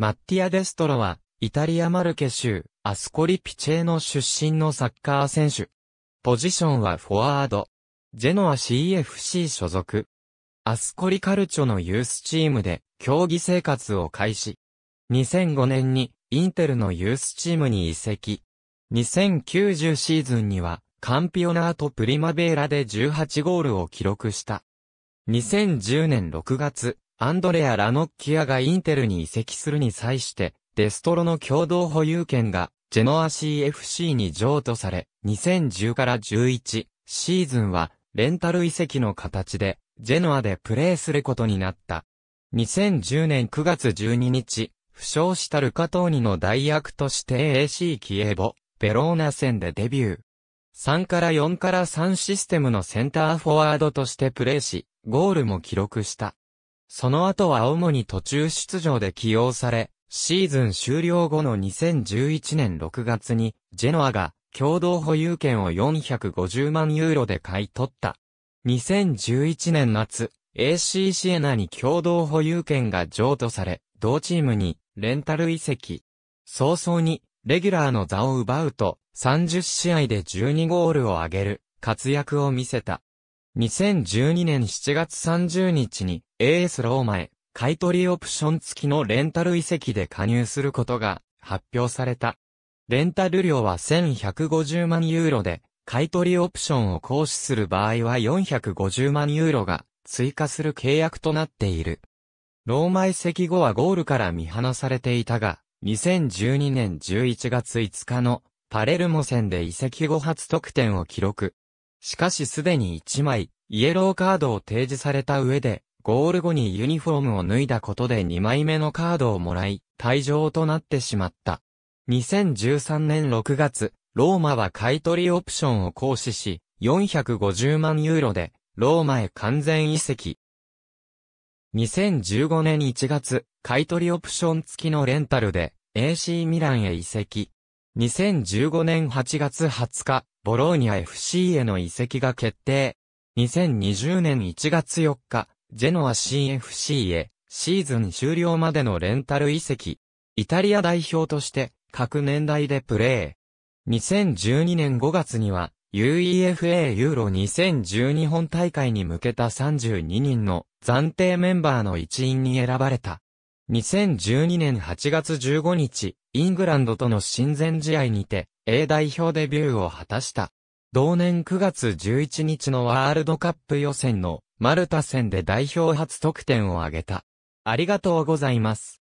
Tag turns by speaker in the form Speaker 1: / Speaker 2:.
Speaker 1: マッティア・デストロは、イタリア・マルケ州、アスコリ・ピチェーノ出身のサッカー選手。ポジションはフォワード。ジェノア CFC 所属。アスコリ・カルチョのユースチームで、競技生活を開始。2005年に、インテルのユースチームに移籍。2090シーズンには、カンピオナート・プリマベーラで18ゴールを記録した。2010年6月、アンドレア・ラノッキアがインテルに移籍するに際して、デストロの共同保有権が、ジェノア CFC に譲渡され、2010から11シーズンは、レンタル移籍の形で、ジェノアでプレーすることになった。2010年9月12日、負傷したルカトーニの代役として AC キエボ、ベローナ戦でデビュー。3から4から3システムのセンターフォワードとしてプレーし、ゴールも記録した。その後は主に途中出場で起用され、シーズン終了後の2011年6月に、ジェノアが共同保有権を450万ユーロで買い取った。2011年夏、AC シエナに共同保有権が譲渡され、同チームにレンタル移籍。早々にレギュラーの座を奪うと、30試合で12ゴールを挙げる活躍を見せた。2012年7月30日に AS ローマへ買取オプション付きのレンタル遺跡で加入することが発表された。レンタル料は1150万ユーロで、買取オプションを行使する場合は450万ユーロが追加する契約となっている。ローマ遺跡後はゴールから見放されていたが、2012年11月5日のパレルモ戦で遺跡後初得点を記録。しかしすでに1枚、イエローカードを提示された上で、ゴール後にユニフォームを脱いだことで2枚目のカードをもらい、退場となってしまった。2013年6月、ローマは買取オプションを行使し、450万ユーロで、ローマへ完全移籍。2015年1月、買取オプション付きのレンタルで、AC ミランへ移籍。2015年8月20日、ボローニャ FC への移籍が決定。2020年1月4日、ジェノア CFC へ、シーズン終了までのレンタル移籍。イタリア代表として、各年代でプレー。2012年5月には、UEFA ユーロ2012本大会に向けた32人の暫定メンバーの一員に選ばれた。2012年8月15日、イングランドとの親善試合にて、A 代表デビューを果たした。同年9月11日のワールドカップ予選のマルタ戦で代表初得点を挙げた。ありがとうございます。